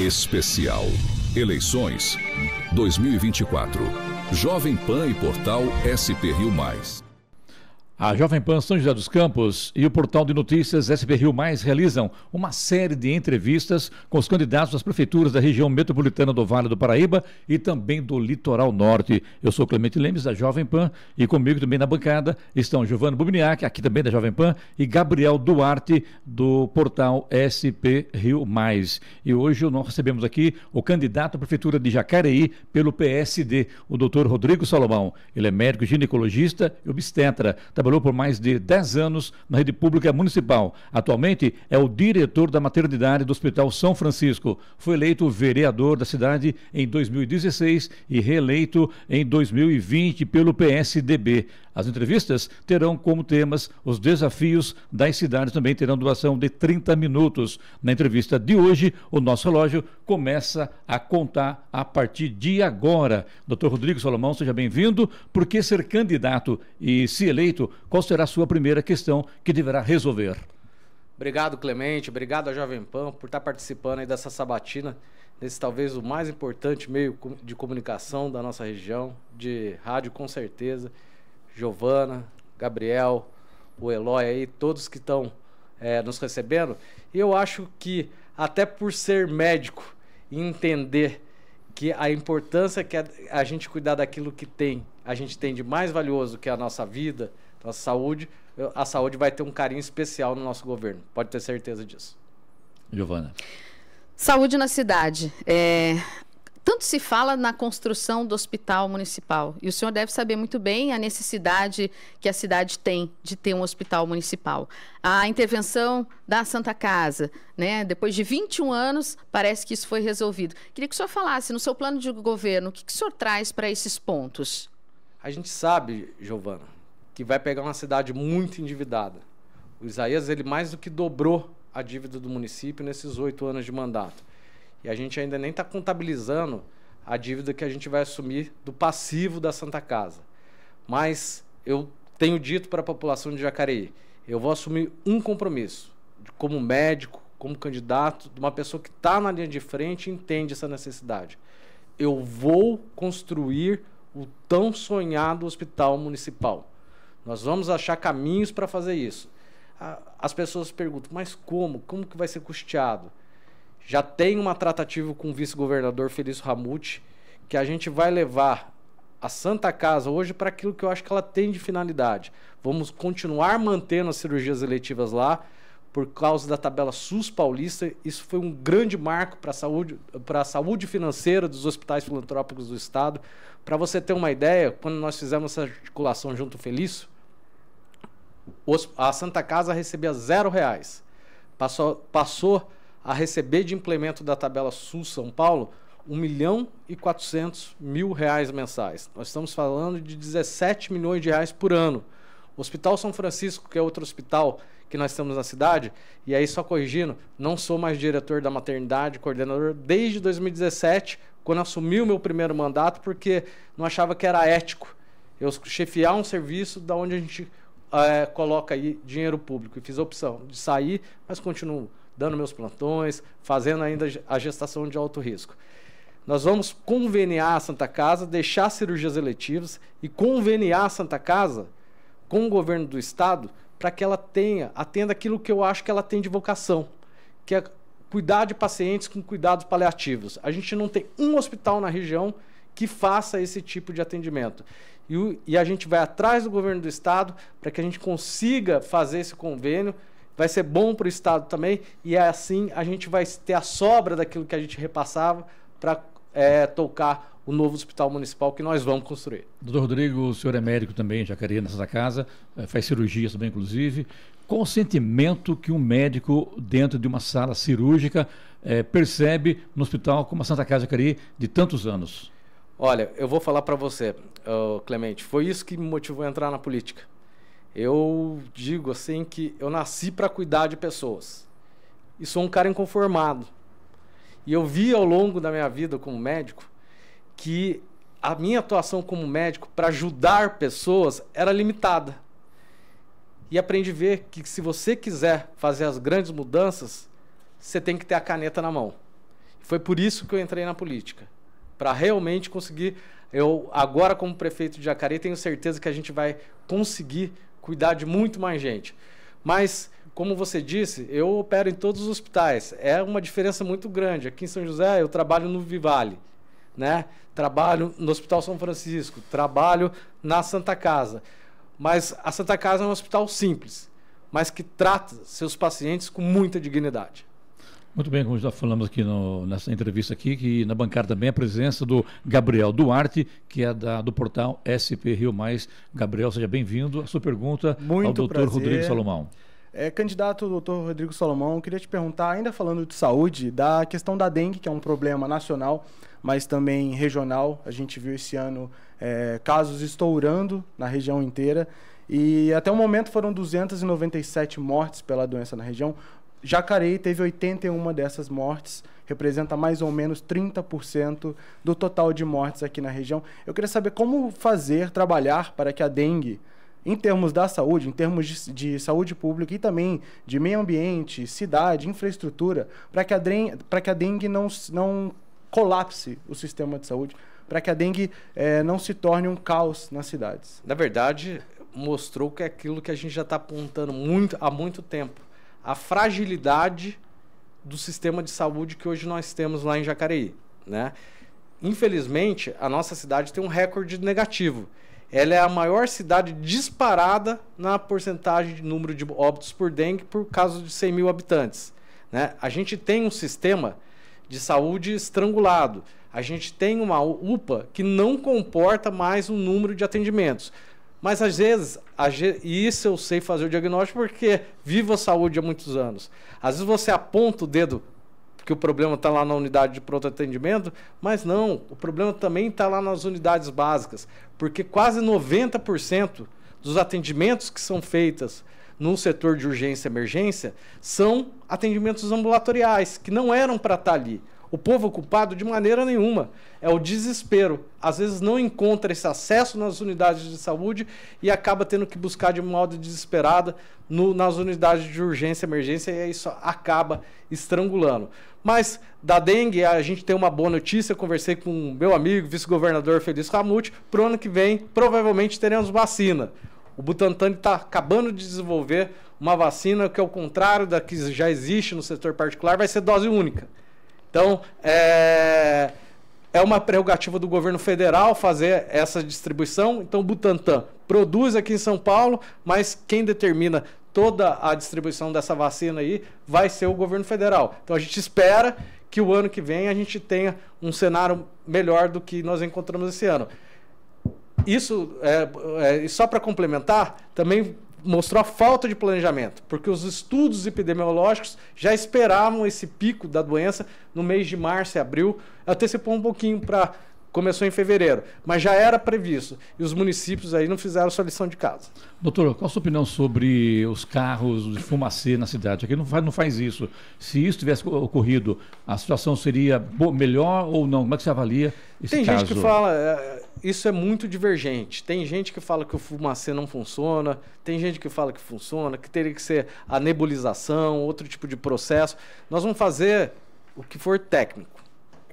Especial Eleições 2024. Jovem Pan e Portal SP Rio Mais. A Jovem Pan São José dos Campos e o portal de notícias SB Rio Mais realizam uma série de entrevistas com os candidatos às prefeituras da região metropolitana do Vale do Paraíba e também do Litoral Norte. Eu sou Clemente Lemes, da Jovem Pan, e comigo também na bancada estão Giovanni Bubniak, aqui também da Jovem Pan, e Gabriel Duarte, do portal SP Rio Mais. E hoje nós recebemos aqui o candidato à prefeitura de Jacareí pelo PSD, o doutor Rodrigo Salomão. Ele é médico ginecologista e obstetra. Trabalhou tá trabalhou por mais de 10 anos na rede pública municipal. Atualmente é o diretor da maternidade do Hospital São Francisco. Foi eleito vereador da cidade em 2016 e reeleito em 2020 pelo PSDB. As entrevistas terão como temas os desafios das cidades, também terão duração de 30 minutos. Na entrevista de hoje, o nosso relógio começa a contar a partir de agora. Dr. Rodrigo Solomão, seja bem-vindo, porque ser candidato e se eleito qual será a sua primeira questão que deverá resolver. Obrigado, Clemente. Obrigado Jovem Pan por estar participando aí dessa sabatina, desse talvez o mais importante meio de comunicação da nossa região, de rádio com certeza. Giovana, Gabriel, o Eloy aí, todos que estão é, nos recebendo. E eu acho que, até por ser médico e entender que a importância que a, a gente cuidar daquilo que tem, a gente tem de mais valioso que é a nossa vida, então, a saúde, a saúde vai ter um carinho especial no nosso governo. Pode ter certeza disso. Giovana. Saúde na cidade. É, tanto se fala na construção do hospital municipal. E o senhor deve saber muito bem a necessidade que a cidade tem de ter um hospital municipal. A intervenção da Santa Casa, né? Depois de 21 anos, parece que isso foi resolvido. Queria que o senhor falasse, no seu plano de governo, o que, que o senhor traz para esses pontos? A gente sabe, Giovana, que vai pegar uma cidade muito endividada. O Isaías ele mais do que dobrou a dívida do município nesses oito anos de mandato. E a gente ainda nem está contabilizando a dívida que a gente vai assumir do passivo da Santa Casa. Mas eu tenho dito para a população de Jacareí, eu vou assumir um compromisso, como médico, como candidato, de uma pessoa que está na linha de frente e entende essa necessidade. Eu vou construir o tão sonhado hospital municipal. Nós vamos achar caminhos para fazer isso. As pessoas perguntam, mas como? Como que vai ser custeado? Já tem uma tratativa com o vice-governador Felício Ramute, que a gente vai levar a Santa Casa hoje para aquilo que eu acho que ela tem de finalidade. Vamos continuar mantendo as cirurgias eletivas lá, por causa da tabela SUS paulista. Isso foi um grande marco para a saúde, para a saúde financeira dos hospitais filantrópicos do estado. Para você ter uma ideia, quando nós fizemos essa articulação junto Felício, a Santa Casa recebia zero reais. Passou, passou a receber de implemento da tabela Sul São Paulo 1 milhão e 400 mil reais mensais. Nós estamos falando de 17 milhões de reais por ano. O Hospital São Francisco, que é outro hospital que nós temos na cidade, e aí só corrigindo, não sou mais diretor da maternidade, coordenador desde 2017, quando assumi o meu primeiro mandato, porque não achava que era ético eu chefiar um serviço da onde a gente é, coloca aí dinheiro público. E fiz a opção de sair, mas continuo dando meus plantões, fazendo ainda a gestação de alto risco. Nós vamos conveniar a Santa Casa, deixar cirurgias eletivas e conveniar a Santa Casa com o governo do estado para que ela tenha, atenda aquilo que eu acho que ela tem de vocação, que é cuidar de pacientes com cuidados paliativos. A gente não tem um hospital na região que faça esse tipo de atendimento. E, o, e a gente vai atrás do governo do estado para que a gente consiga fazer esse convênio. Vai ser bom para o estado também e é assim a gente vai ter a sobra daquilo que a gente repassava para é, tocar o novo hospital municipal que nós vamos construir. Doutor Rodrigo, o senhor é médico também, Jacareí, nessa casa, eh, faz cirurgias também, inclusive. Qual o sentimento que um médico dentro de uma sala cirúrgica é, percebe no hospital como a Santa Casa Jacareí de tantos anos? Olha, eu vou falar para você, Clemente, foi isso que me motivou a entrar na política. Eu digo assim que eu nasci para cuidar de pessoas. E sou um cara inconformado. E eu vi ao longo da minha vida como médico que a minha atuação como médico para ajudar pessoas era limitada. E aprendi a ver que se você quiser fazer as grandes mudanças, você tem que ter a caneta na mão. Foi por isso que eu entrei na política para realmente conseguir. Eu agora como prefeito de Jacareí tenho certeza que a gente vai conseguir cuidar de muito mais gente. Mas como você disse, eu opero em todos os hospitais. É uma diferença muito grande. Aqui em São José eu trabalho no Vivale, né? Trabalho no Hospital São Francisco, trabalho na Santa Casa. Mas a Santa Casa é um hospital simples, mas que trata seus pacientes com muita dignidade. Muito bem, como já falamos aqui no, nessa entrevista aqui, que na bancada também a presença do Gabriel Duarte, que é da, do portal SP Rio Mais. Gabriel, seja bem-vindo. A sua pergunta Muito ao doutor prazer. Rodrigo Salomão. É, candidato doutor Rodrigo Salomão, queria te perguntar, ainda falando de saúde, da questão da dengue, que é um problema nacional, mas também regional. A gente viu esse ano é, casos estourando na região inteira. E até o momento foram 297 mortes pela doença na região. Jacareí teve 81 dessas mortes, representa mais ou menos 30% do total de mortes aqui na região. Eu queria saber como fazer, trabalhar para que a dengue, em termos da saúde, em termos de, de saúde pública e também de meio ambiente, cidade, infraestrutura, para que a, para que a dengue não, não colapse o sistema de saúde, para que a dengue eh, não se torne um caos nas cidades. Na verdade, mostrou que é aquilo que a gente já está apontando muito, há muito tempo a fragilidade do sistema de saúde que hoje nós temos lá em Jacareí, né? Infelizmente, a nossa cidade tem um recorde negativo. Ela é a maior cidade disparada na porcentagem de número de óbitos por dengue por caso de 100 mil habitantes. Né? A gente tem um sistema de saúde estrangulado. A gente tem uma UPA que não comporta mais o número de atendimentos. Mas às vezes, e isso eu sei fazer o diagnóstico porque vivo a saúde há muitos anos. Às vezes você aponta o dedo que o problema está lá na unidade de pronto atendimento, mas não, o problema também está lá nas unidades básicas, porque quase 90% dos atendimentos que são feitos no setor de urgência e emergência são atendimentos ambulatoriais, que não eram para estar tá ali. O povo ocupado de maneira nenhuma. É o desespero. Às vezes não encontra esse acesso nas unidades de saúde e acaba tendo que buscar de modo desesperada no, nas unidades de urgência, emergência, e isso acaba estrangulando. Mas da dengue, a gente tem uma boa notícia. Eu conversei com meu amigo, vice-governador Feliz Ramute. Para o ano que vem, provavelmente teremos vacina. O Butantan está acabando de desenvolver uma vacina que, ao contrário da que já existe no setor particular, vai ser dose única. Então, é, é uma prerrogativa do governo federal fazer essa distribuição. Então, o Butantan produz aqui em São Paulo, mas quem determina toda a distribuição dessa vacina aí vai ser o governo federal. Então, a gente espera que o ano que vem a gente tenha um cenário melhor do que nós encontramos esse ano. Isso, é, é só para complementar, também mostrou a falta de planejamento, porque os estudos epidemiológicos já esperavam esse pico da doença no mês de março e abril, antecipou um pouquinho para Começou em fevereiro, mas já era previsto. E os municípios aí não fizeram sua lição de casa. Doutor, qual a sua opinião sobre os carros de fumacê na cidade? Aqui não faz, não faz isso. Se isso tivesse ocorrido, a situação seria melhor ou não? Como é que você avalia esse Tem caso? gente que fala, é, isso é muito divergente. Tem gente que fala que o fumacê não funciona, tem gente que fala que funciona, que teria que ser a nebulização, outro tipo de processo. Nós vamos fazer o que for técnico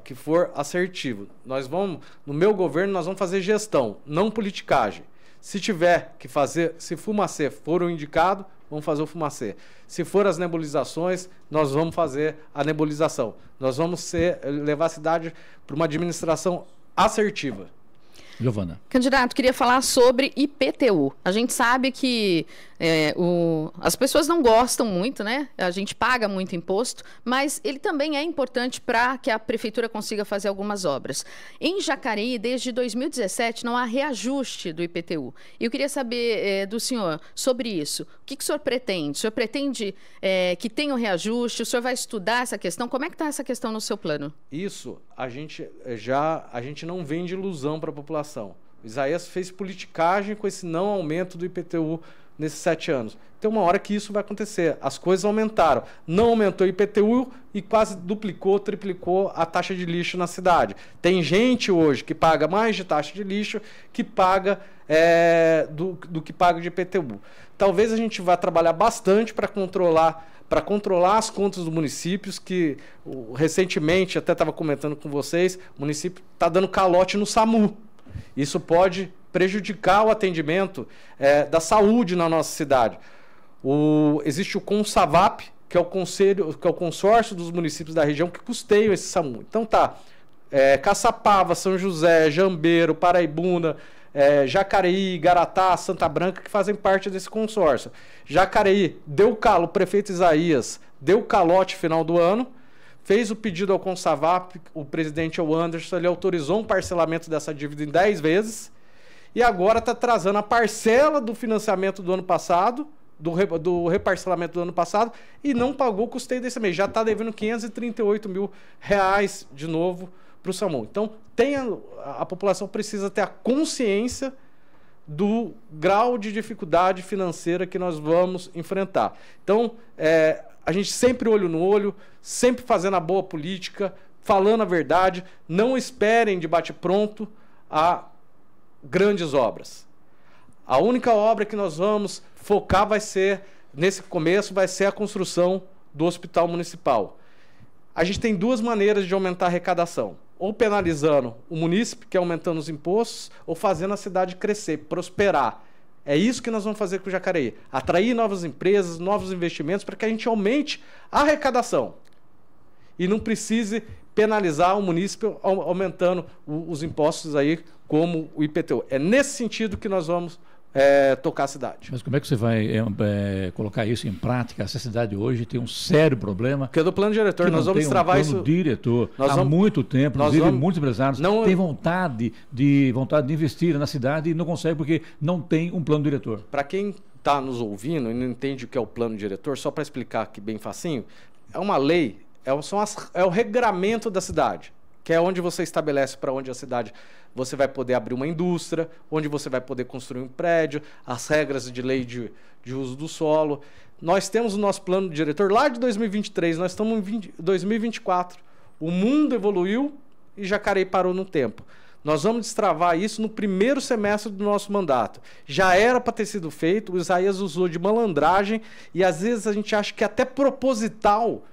que for assertivo. Nós vamos, no meu governo, nós vamos fazer gestão, não politicagem. Se tiver que fazer, se fumacê for o indicado, vamos fazer o fumacê. Se for as nebulizações, nós vamos fazer a nebulização. Nós vamos ser, levar a cidade para uma administração assertiva. Giovana. Candidato, queria falar sobre IPTU. A gente sabe que é, o, as pessoas não gostam muito, né? A gente paga muito imposto, mas ele também é importante para que a prefeitura consiga fazer algumas obras. Em Jacareí, desde 2017, não há reajuste do IPTU. Eu queria saber é, do senhor sobre isso. O que, que o senhor pretende? O senhor pretende é, que tenha um reajuste? O senhor vai estudar essa questão? Como é que está essa questão no seu plano? Isso, a gente é, já a gente não vende ilusão para a população. O Isaías fez politicagem com esse não aumento do IPTU nesses sete anos. Tem uma hora que isso vai acontecer. As coisas aumentaram. Não aumentou o IPTU e quase duplicou, triplicou a taxa de lixo na cidade. Tem gente hoje que paga mais de taxa de lixo que paga é, do, do que paga de IPTU. Talvez a gente vá trabalhar bastante para controlar para controlar as contas dos municípios, que recentemente, até estava comentando com vocês, o município está dando calote no SAMU. Isso pode prejudicar o atendimento é, da saúde na nossa cidade. O, existe o CONSAVAP, que é o conselho, que é o consórcio dos municípios da região que custeiam esse SAMU. Então tá, é, Caçapava, São José, Jambeiro, Paraibuna, é, Jacareí, Garatá, Santa Branca, que fazem parte desse consórcio. Jacareí deu calo, o prefeito Isaías deu calote final do ano, fez o pedido ao Consavap, o presidente é o Anderson, ele autorizou um parcelamento dessa dívida em 10 vezes e agora está atrasando a parcela do financiamento do ano passado, do, re, do reparcelamento do ano passado, e não pagou o custeio desse mês. Já está devendo 538 mil reais de novo para o SAMU. Então, tem a, a população precisa ter a consciência do grau de dificuldade financeira que nós vamos enfrentar. Então, é, a gente sempre olho no olho, sempre fazendo a boa política, falando a verdade, não esperem de bate-pronto a grandes obras. A única obra que nós vamos focar vai ser, nesse começo, vai ser a construção do hospital municipal. A gente tem duas maneiras de aumentar a arrecadação. Ou penalizando o município, que é aumentando os impostos, ou fazendo a cidade crescer, prosperar. É isso que nós vamos fazer com o Jacareí. Atrair novas empresas, novos investimentos, para que a gente aumente a arrecadação. E não precise penalizar o município aumentando os impostos aí como o IPTU. É nesse sentido que nós vamos é, tocar a cidade. Mas como é que você vai é, é colocar isso em prática? Essa cidade hoje tem um sério problema. Porque é do plano diretor, nós vamos travar um plano isso. diretor. Nós há vamos... muito tempo, nós inclusive vamos... muitos empresários não... têm vontade de, vontade de investir na cidade e não conseguem porque não tem um plano diretor. Para quem está nos ouvindo e não entende o que é o plano diretor, só para explicar aqui bem facinho, é uma lei, é, são as, é o regramento da cidade, que é onde você estabelece para onde a cidade você vai poder abrir uma indústria, onde você vai poder construir um prédio, as regras de lei de, de uso do solo. Nós temos o nosso plano diretor lá de 2023, nós estamos em 20, 2024. O mundo evoluiu e Jacareí parou no tempo. Nós vamos destravar isso no primeiro semestre do nosso mandato. Já era para ter sido feito, o Isaías usou de malandragem e às vezes a gente acha que é até proposital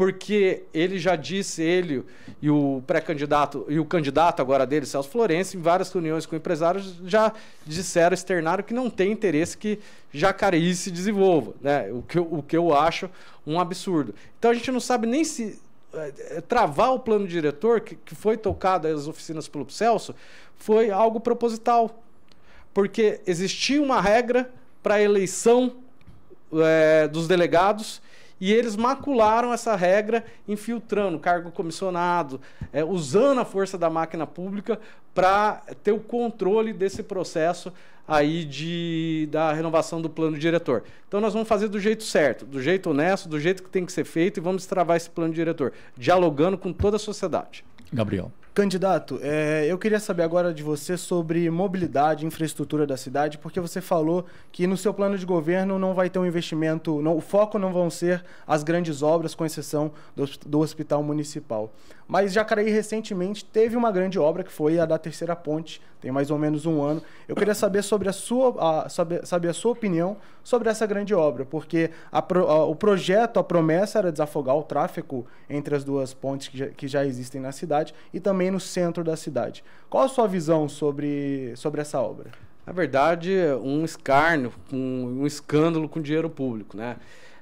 porque ele já disse, ele e o pré-candidato, e o candidato agora dele, Celso Florencio, em várias reuniões com empresários, já disseram, externaram que não tem interesse que Jacareí se desenvolva, né? o, que eu, o que eu acho um absurdo. Então a gente não sabe nem se eh, eh, travar o plano diretor que, que foi tocado as oficinas pelo Celso foi algo proposital. Porque existia uma regra para a eleição é, dos delegados e eles macularam essa regra, infiltrando cargo comissionado, é, usando a força da máquina pública para ter o controle desse processo aí de, da renovação do plano diretor. Então nós vamos fazer do jeito certo, do jeito honesto, do jeito que tem que ser feito e vamos travar esse plano diretor, dialogando com toda a sociedade. Gabriel. Candidato, é, eu queria saber agora de você sobre mobilidade, infraestrutura da cidade, porque você falou que no seu plano de governo não vai ter um investimento, não, o foco não vão ser as grandes obras, com exceção do, do hospital municipal. Mas Jacareí recentemente teve uma grande obra que foi a da Terceira Ponte, tem mais ou menos um ano. Eu queria saber sobre a sua, a, saber, saber a sua opinião sobre essa grande obra, porque a, a, o projeto, a promessa era desafogar o tráfego entre as duas pontes que já, que já existem na cidade e também no centro da cidade. Qual a sua visão sobre, sobre essa obra? Na verdade, um escárnio, um, um escândalo com dinheiro público, né?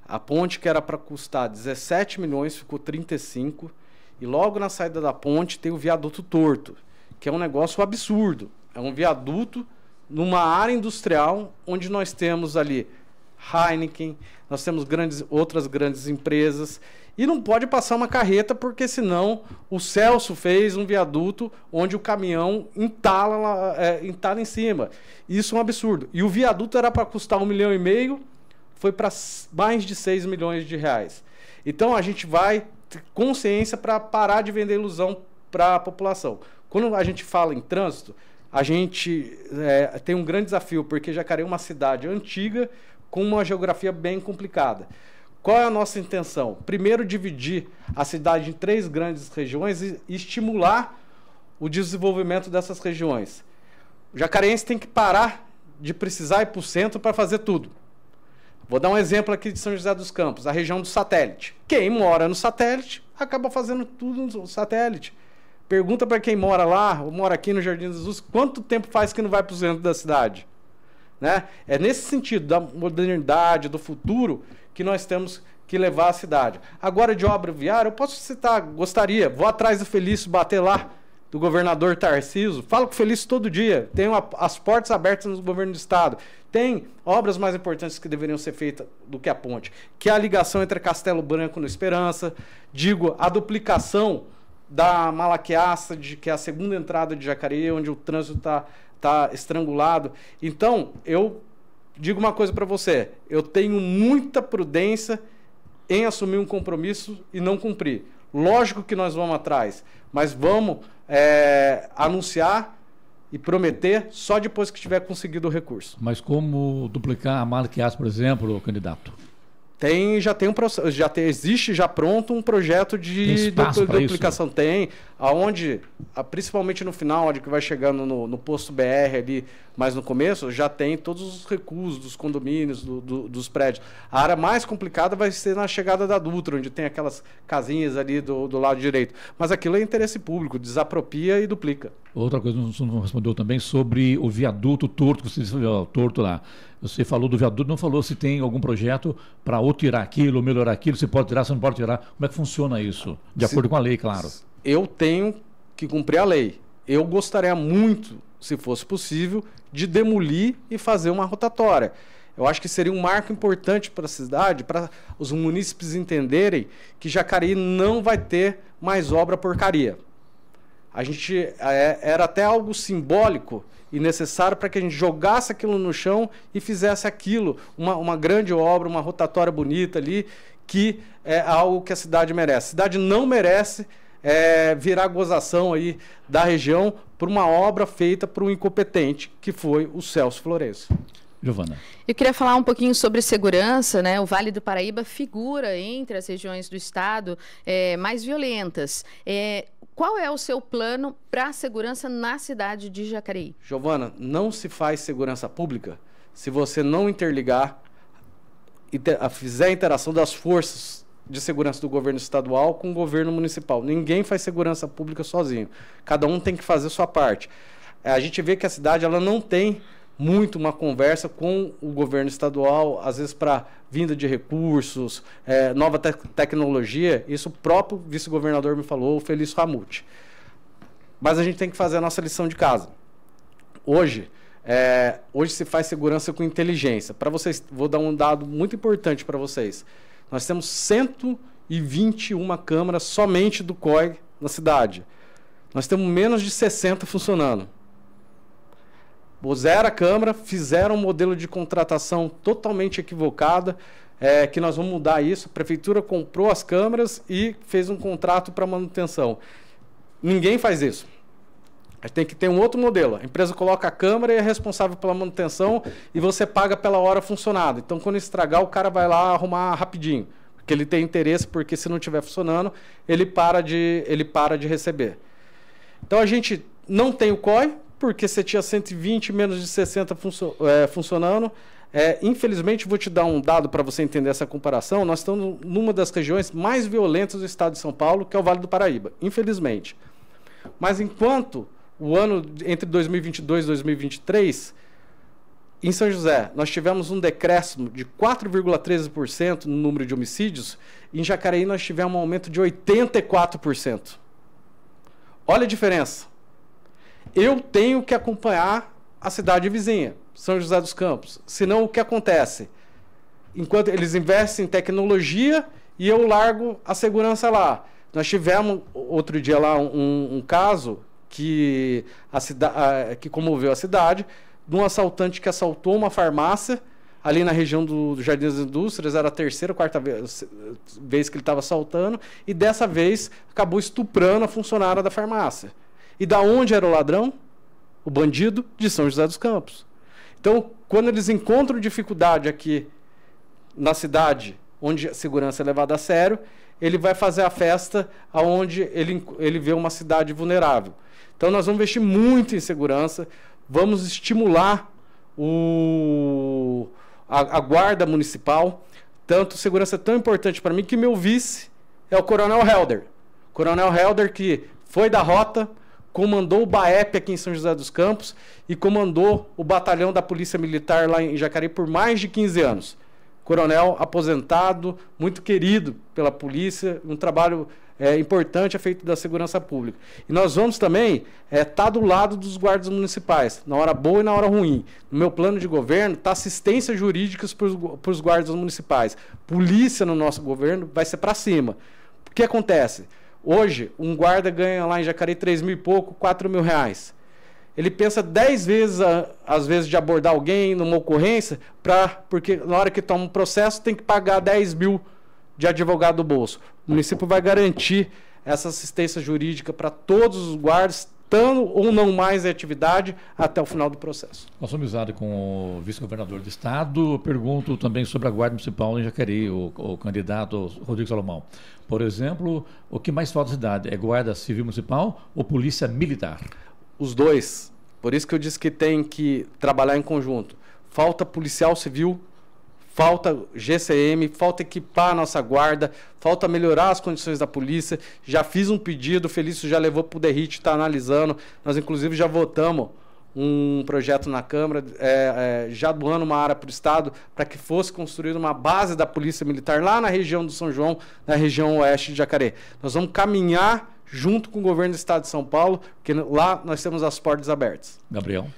A ponte que era para custar 17 milhões ficou 35 milhões e logo na saída da ponte tem o viaduto torto, que é um negócio absurdo. É um viaduto numa área industrial onde nós temos ali Heineken, nós temos grandes, outras grandes empresas. E não pode passar uma carreta, porque senão o Celso fez um viaduto onde o caminhão entala, é, entala em cima. Isso é um absurdo. E o viaduto era para custar um milhão e meio, foi para mais de 6 milhões de reais. Então a gente vai consciência para parar de vender ilusão para a população. Quando a gente fala em trânsito, a gente é, tem um grande desafio, porque Jacareí é uma cidade antiga com uma geografia bem complicada. Qual é a nossa intenção? Primeiro, dividir a cidade em três grandes regiões e estimular o desenvolvimento dessas regiões. O jacarense tem que parar de precisar ir para o centro para fazer tudo. Vou dar um exemplo aqui de São José dos Campos, a região do satélite. Quem mora no satélite acaba fazendo tudo no satélite. Pergunta para quem mora lá, ou mora aqui no Jardim Jesus, quanto tempo faz que não vai para o centro da cidade? Né? É nesse sentido da modernidade, do futuro, que nós temos que levar a cidade. Agora, de obra viária, eu posso citar, gostaria, vou atrás do Felício bater lá do governador Tarciso, falo com o Felício todo dia, tem as portas abertas no governo do estado, tem obras mais importantes que deveriam ser feitas do que a ponte, que é a ligação entre Castelo Branco no Esperança, digo, a duplicação da Malaquiaça, de, que é a segunda entrada de Jacareí, onde o trânsito está tá estrangulado. Então, eu digo uma coisa para você, eu tenho muita prudência em assumir um compromisso e não cumprir. Lógico que nós vamos atrás, mas vamos é, anunciar e prometer só depois que tiver conseguido o recurso. Mas como duplicar a Malquias, por exemplo, candidato? tem já tem um já tem, existe já pronto um projeto de duplicação isso, né? tem aonde principalmente no final onde que vai chegando no, no, posto BR ali mas no começo já tem todos os recursos dos condomínios do, do, dos prédios a área mais complicada vai ser na chegada da Dutra onde tem aquelas casinhas ali do, do lado direito mas aquilo é interesse público desapropria e duplica outra coisa que não respondeu também sobre o viaduto torto que você viu torto lá você falou do viaduto, não falou se tem algum projeto para ou tirar aquilo, ou melhorar aquilo, se pode tirar, se não pode tirar. Como é que funciona isso? De se, acordo com a lei, claro. Eu tenho que cumprir a lei. Eu gostaria muito, se fosse possível, de demolir e fazer uma rotatória. Eu acho que seria um marco importante para a cidade, para os munícipes entenderem que Jacareí não vai ter mais obra porcaria. A gente é, era até algo simbólico e necessário para que a gente jogasse aquilo no chão e fizesse aquilo, uma, uma grande obra, uma rotatória bonita ali, que é algo que a cidade merece. A cidade não merece é, virar gozação aí da região por uma obra feita por um incompetente, que foi o Celso Florencio. Giovana. Eu queria falar um pouquinho sobre segurança, né? O Vale do Paraíba figura entre as regiões do estado é, mais violentas. É, qual é o seu plano para a segurança na cidade de Jacareí? Giovana, não se faz segurança pública se você não interligar, e fizer a interação das forças de segurança do governo estadual com o governo municipal. Ninguém faz segurança pública sozinho. Cada um tem que fazer sua parte. É, a gente vê que a cidade ela não tem muito uma conversa com o governo estadual, às vezes para vinda de recursos, é, nova te tecnologia. Isso o próprio vice-governador me falou, o Felício Ramute. Mas a gente tem que fazer a nossa lição de casa. Hoje, é, hoje se faz segurança com inteligência. Para vocês, vou dar um dado muito importante para vocês. Nós temos 121 câmaras somente do COI na cidade. Nós temos menos de 60 funcionando. Puseram a câmera, fizeram um modelo de contratação totalmente equivocada, é, que nós vamos mudar isso. A Prefeitura comprou as câmeras e fez um contrato para manutenção. Ninguém faz isso. A gente tem que ter um outro modelo. A empresa coloca a câmera e é responsável pela manutenção e você paga pela hora funcionada. Então, quando estragar, o cara vai lá arrumar rapidinho, porque ele tem interesse, porque se não estiver funcionando, ele para de, ele para de receber. Então, a gente não tem o COI, porque você tinha 120, menos de 60 funcio é, funcionando. É, infelizmente, vou te dar um dado para você entender essa comparação. Nós estamos numa das regiões mais violentas do estado de São Paulo, que é o Vale do Paraíba, infelizmente. Mas enquanto o ano entre 2022 e 2023, em São José, nós tivemos um decréscimo de 4,13% no número de homicídios, em Jacareí nós tivemos um aumento de 84%. Olha a diferença eu tenho que acompanhar a cidade vizinha, São José dos Campos. Senão, o que acontece? Enquanto eles investem em tecnologia e eu largo a segurança lá. Nós tivemos outro dia lá um, um caso que, a cida, que comoveu a cidade de um assaltante que assaltou uma farmácia ali na região do, do Jardim das Indústrias, era a terceira quarta vez, vez que ele estava assaltando, e dessa vez acabou estuprando a funcionária da farmácia. E da onde era o ladrão? O bandido de São José dos Campos. Então, quando eles encontram dificuldade aqui na cidade, onde a segurança é levada a sério, ele vai fazer a festa aonde ele, ele vê uma cidade vulnerável. Então, nós vamos investir muito em segurança, vamos estimular o, a, a guarda municipal. Tanto segurança é tão importante para mim que meu vice é o Coronel Helder. Coronel Helder, que foi da rota, comandou o BAEP aqui em São José dos Campos e comandou o batalhão da Polícia Militar lá em Jacareí por mais de 15 anos. Coronel aposentado, muito querido pela polícia, um trabalho é, importante é feito da segurança pública. E nós vamos também estar eh, é, tá do lado dos guardas municipais, na hora boa e na hora ruim. No meu plano de governo, está assistência jurídica para os guardas municipais. Polícia no nosso governo vai ser para cima. O que acontece? Hoje, um guarda ganha lá em Jacareí 3 mil e pouco, 4 mil reais. Ele pensa 10 vezes, às vezes, de abordar alguém numa ocorrência, pra, porque na hora que toma um processo tem que pagar 10 mil de advogado do bolso. O município vai garantir essa assistência jurídica para todos os guardas, executando ou não mais a atividade até o final do processo. Nossa amizade com o vice-governador do Estado. Pergunto também sobre a Guarda Municipal em Jacareí, o, o candidato Rodrigo Salomão. Por exemplo, o que mais falta na cidade? É Guarda Civil Municipal ou Polícia Militar? Os dois. Por isso que eu disse que tem que trabalhar em conjunto. Falta policial civil falta GCM, falta equipar a nossa guarda, falta melhorar as condições da polícia. Já fiz um pedido, o Felício já levou para o DERIT, está analisando. Nós, inclusive, já votamos um projeto na Câmara, é, é, já doando uma área para o Estado, para que fosse construída uma base da Polícia Militar lá na região do São João, na região oeste de Jacaré. Nós vamos caminhar junto com o governo do Estado de São Paulo, porque lá nós temos as portas abertas. Gabriel.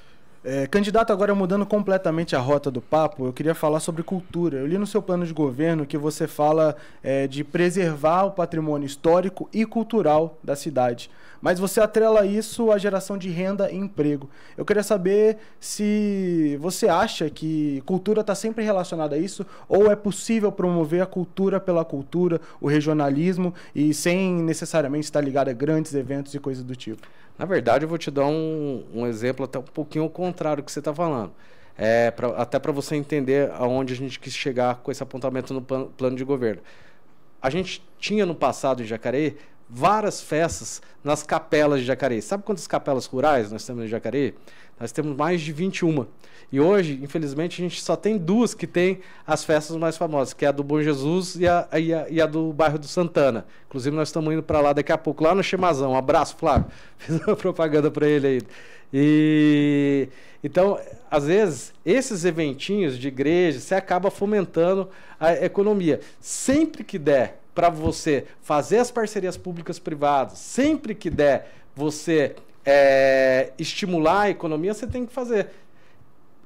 É, candidato, agora mudando completamente a rota do papo, eu queria falar sobre cultura. Eu li no seu plano de governo que você fala é, de preservar o patrimônio histórico e cultural da cidade, mas você atrela isso à geração de renda e emprego. Eu queria saber se você acha que cultura está sempre relacionada a isso ou é possível promover a cultura pela cultura, o regionalismo e sem necessariamente estar ligado a grandes eventos e coisas do tipo. Na verdade, eu vou te dar um, um exemplo até um pouquinho ao contrário do que você está falando. É, pra, até para você entender aonde a gente quis chegar com esse apontamento no plan, plano de governo. A gente tinha no passado em Jacareí várias festas nas capelas de Jacareí. Sabe quantas capelas rurais nós temos em Jacareí? Nós temos mais de 21. E hoje, infelizmente, a gente só tem duas que tem as festas mais famosas, que é a do Bom Jesus e a, e a, e a do bairro do Santana. Inclusive, nós estamos indo para lá daqui a pouco, lá no Chimazão. Um abraço, Flávio. Fiz uma propaganda para ele aí. E então, às vezes, esses eventinhos de igreja, você acaba fomentando a economia. Sempre que der para você fazer as parcerias públicas privadas, sempre que der você é, estimular a economia, você tem que fazer.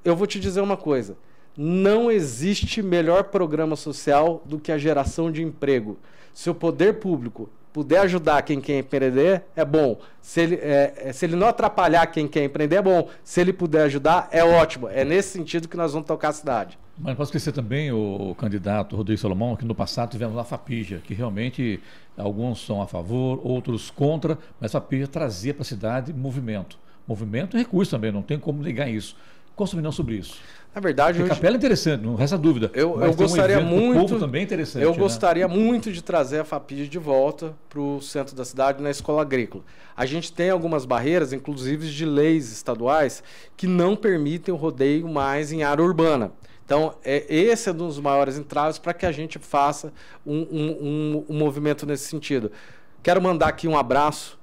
Eu vou te dizer uma coisa: não existe melhor programa social do que a geração de emprego. Se o poder público puder ajudar quem quer empreender, é bom. Se ele, é, é, se ele não atrapalhar quem quer empreender, é bom. Se ele puder ajudar, é ótimo. É nesse sentido que nós vamos tocar a cidade. Mas não posso esquecer também o candidato Rodrigo Salomão, que no passado tivemos a FAPIJA, que realmente alguns são a favor, outros contra, mas a FAPIJA trazia para a cidade movimento. Movimento e recurso também, não tem como negar isso consumirão sobre isso. Na verdade, hoje... Capela é interessante, não resta dúvida. Eu, eu gostaria um muito. Povo também interessante. Eu né? gostaria muito de trazer a FAPID de volta para o centro da cidade na escola agrícola. A gente tem algumas barreiras, inclusive de leis estaduais, que não permitem o rodeio mais em área urbana. Então, é, esse é um dos maiores entraves para que a gente faça um, um, um, um movimento nesse sentido. Quero mandar aqui um abraço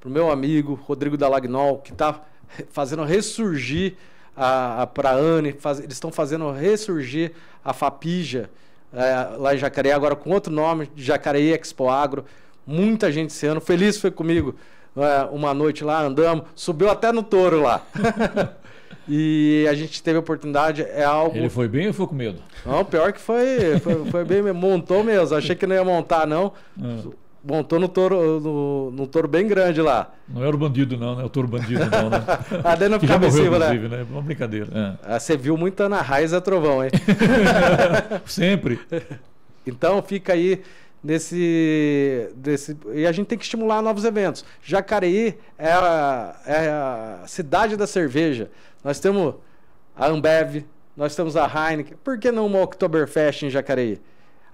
para o meu amigo Rodrigo Dalagnol, que está fazendo ressurgir para a ANE, faz, eles estão fazendo ressurgir a FAPIJA é, lá em Jacareí, agora com outro nome, Jacareí Expo Agro. Muita gente esse ano. Feliz foi comigo é, uma noite lá, andamos, subiu até no touro lá. E a gente teve a oportunidade, é algo. Ele foi bem ou foi com medo? Não, pior que foi. Foi, foi bem, montou mesmo. Achei que não ia montar, não. É montou no touro, no, no, touro bem grande lá. Não era o bandido, não, né? O touro bandido, não, né? a não ficava em cima, né? né? Uma brincadeira. É. Ah, você viu muita Ana Raiz a trovão, hein? Sempre. Então fica aí nesse, desse. E a gente tem que estimular novos eventos. Jacareí é a, é a cidade da cerveja. Nós temos a Ambev, nós temos a Heineken. Por que não uma Oktoberfest em Jacareí?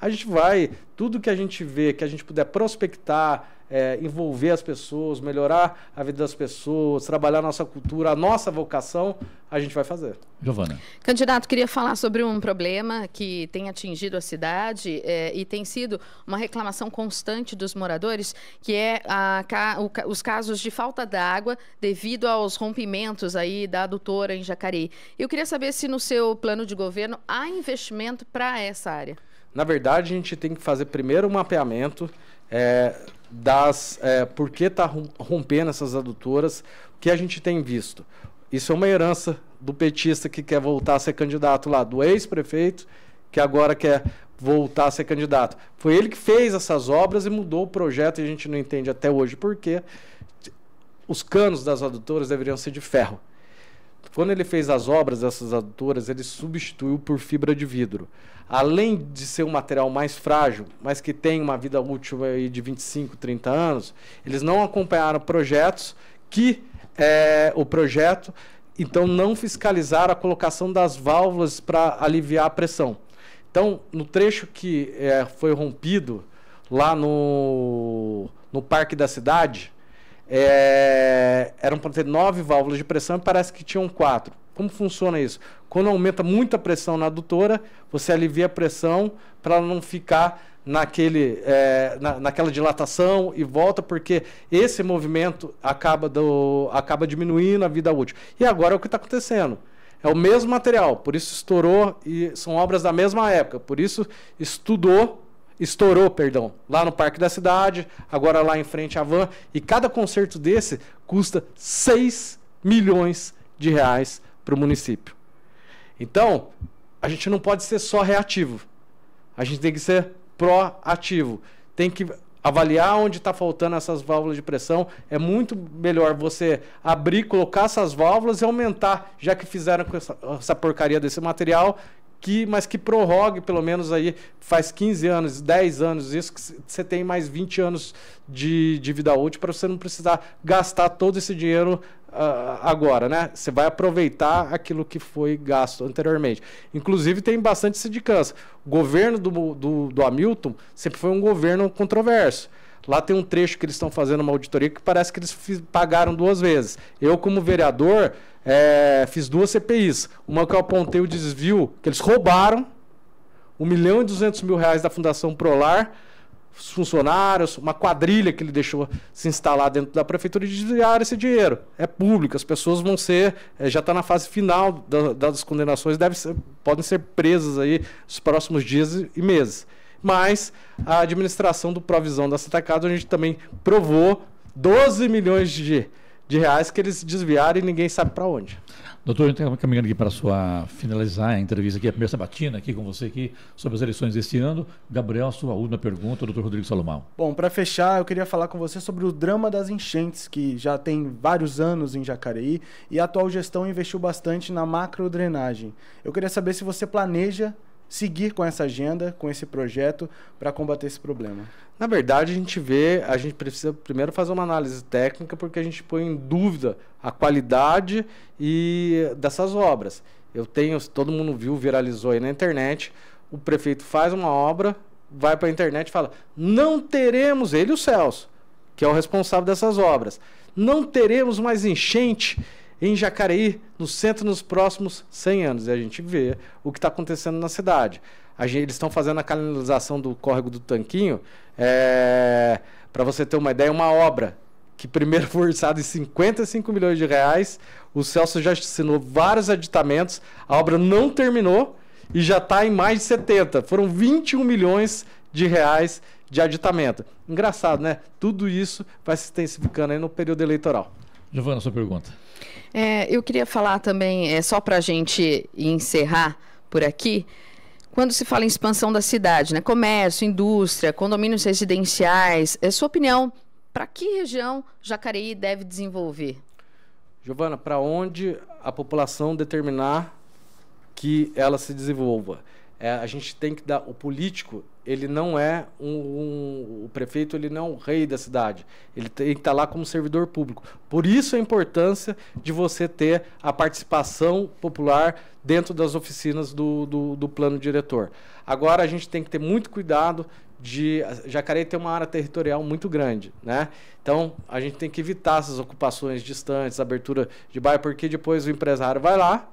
a gente vai, tudo que a gente vê, que a gente puder prospectar, é, envolver as pessoas, melhorar a vida das pessoas, trabalhar a nossa cultura, a nossa vocação, a gente vai fazer. Giovana. Candidato, queria falar sobre um problema que tem atingido a cidade é, e tem sido uma reclamação constante dos moradores, que é a, o, os casos de falta d'água devido aos rompimentos aí da adutora em Jacareí. Eu queria saber se no seu plano de governo há investimento para essa área. Na verdade, a gente tem que fazer primeiro um mapeamento é, das é, por que está rompendo essas adutoras, o que a gente tem visto. Isso é uma herança do petista que quer voltar a ser candidato lá, do ex-prefeito, que agora quer voltar a ser candidato. Foi ele que fez essas obras e mudou o projeto e a gente não entende até hoje por quê. Os canos das adutoras deveriam ser de ferro. Quando ele fez as obras dessas adutoras, ele substituiu por fibra de vidro. Além de ser um material mais frágil, mas que tem uma vida útil de 25, 30 anos, eles não acompanharam projetos que é, o projeto, então não fiscalizaram a colocação das válvulas para aliviar a pressão. Então, no trecho que é, foi rompido lá no, no Parque da Cidade, é, eram para ter nove válvulas de pressão e parece que tinham quatro. Como funciona isso? Quando aumenta muito a pressão na adutora, você alivia a pressão para não ficar naquele, é, na, naquela dilatação e volta, porque esse movimento acaba, do, acaba diminuindo a vida útil. E agora é o que está acontecendo. É o mesmo material, por isso estourou e são obras da mesma época, por isso estudou estourou, perdão, lá no Parque da Cidade, agora lá em frente à Van, e cada concerto desse custa 6 milhões de reais para o município. Então, a gente não pode ser só reativo. A gente tem que ser proativo. Tem que avaliar onde está faltando essas válvulas de pressão. É muito melhor você abrir, colocar essas válvulas e aumentar, já que fizeram com essa, essa porcaria desse material, que, mas que prorrogue pelo menos aí, faz 15 anos, 10 anos, isso que você tem mais 20 anos de, de vida útil para você não precisar gastar todo esse dinheiro uh, agora, né? Você vai aproveitar aquilo que foi gasto anteriormente. Inclusive tem bastante sindicância. O governo do, do, do Hamilton sempre foi um governo controverso. Lá tem um trecho que eles estão fazendo uma auditoria que parece que eles pagaram duas vezes. Eu, como vereador, é, fiz duas CPIs. Uma que eu apontei o desvio, que eles roubaram 1 milhão e 200 mil reais da Fundação Prolar, funcionários, uma quadrilha que ele deixou se instalar dentro da prefeitura e desviar esse dinheiro. É público, as pessoas vão ser, é, já está na fase final da, das condenações, deve ser, podem ser presas aí nos próximos dias e meses mas a administração do Provisão da Santa Casa, a gente também provou 12 milhões de, de reais que eles desviaram e ninguém sabe para onde. Doutor, a gente está caminhando aqui para sua finalizar a entrevista aqui, a primeira sabatina aqui com você aqui sobre as eleições deste ano. Gabriel, a sua última pergunta, doutor Rodrigo Salomão. Bom, para fechar, eu queria falar com você sobre o drama das enchentes, que já tem vários anos em Jacareí e a atual gestão investiu bastante na macrodrenagem. Eu queria saber se você planeja seguir com essa agenda, com esse projeto para combater esse problema? Na verdade, a gente vê, a gente precisa primeiro fazer uma análise técnica porque a gente põe em dúvida a qualidade e dessas obras. Eu tenho, todo mundo viu, viralizou aí na internet, o prefeito faz uma obra, vai para a internet e fala: "Não teremos ele o Celso, que é o responsável dessas obras. Não teremos mais enchente em Jacareí, no centro, nos próximos 100 anos. E a gente vê o que está acontecendo na cidade. Gente, eles estão fazendo a canalização do córrego do Tanquinho. É, Para você ter uma ideia, uma obra que primeiro foi orçada em 55 milhões de reais. O Celso já assinou vários aditamentos. A obra não terminou e já está em mais de 70. Foram 21 milhões de reais de aditamento. Engraçado, né? Tudo isso vai se intensificando aí no período eleitoral. Giovana, sua pergunta. É, eu queria falar também, é, só para a gente encerrar por aqui, quando se fala em expansão da cidade, né? Comércio, indústria, condomínios residenciais, é sua opinião, para que região Jacareí deve desenvolver? Giovana, para onde a população determinar que ela se desenvolva. É, a gente tem que dar. O político, ele não é um, um, O prefeito, ele não é o rei da cidade. Ele tem que estar tá lá como servidor público. Por isso a importância de você ter a participação popular dentro das oficinas do, do, do plano diretor. Agora a gente tem que ter muito cuidado de Jacareí tem uma área territorial muito grande, né? Então a gente tem que evitar essas ocupações distantes, abertura de bairro, porque depois o empresário vai lá,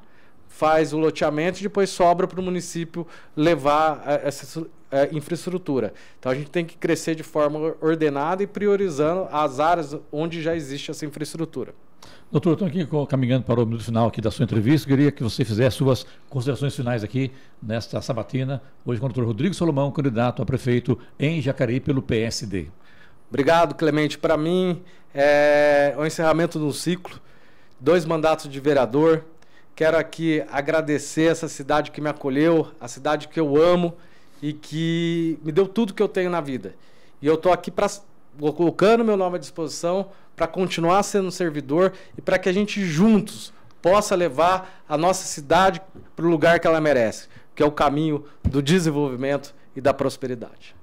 faz o loteamento e depois sobra para o município levar é, essa é, infraestrutura. Então a gente tem que crescer de forma ordenada e priorizando as áreas onde já existe essa infraestrutura. Doutor, estou aqui caminhando para o minuto final aqui da sua entrevista. Queria que você fizesse suas considerações finais aqui nesta sabatina, hoje com o doutor Rodrigo Solomão, candidato a prefeito em Jacareí pelo PSD. Obrigado, Clemente. Para mim, é, é o encerramento de um ciclo, dois mandatos de vereador, Quero aqui agradecer essa cidade que me acolheu, a cidade que eu amo e que me deu tudo que eu tenho na vida. E eu estou aqui pra, colocando meu nome à disposição para continuar sendo um servidor e para que a gente juntos possa levar a nossa cidade para o lugar que ela merece, que é o caminho do desenvolvimento e da prosperidade.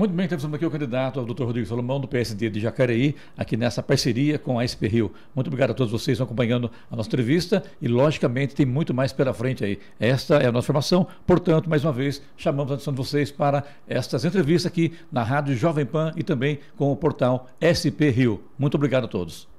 Muito bem, estamos aqui o candidato ao Dr. Rodrigo Salomão, do PSD de Jacareí, aqui nessa parceria com a SP Rio. Muito obrigado a todos vocês que estão acompanhando a nossa entrevista e, logicamente, tem muito mais pela frente aí. Esta é a nossa formação, portanto, mais uma vez, chamamos a atenção de vocês para estas entrevistas aqui na Rádio Jovem Pan e também com o portal SP Rio. Muito obrigado a todos.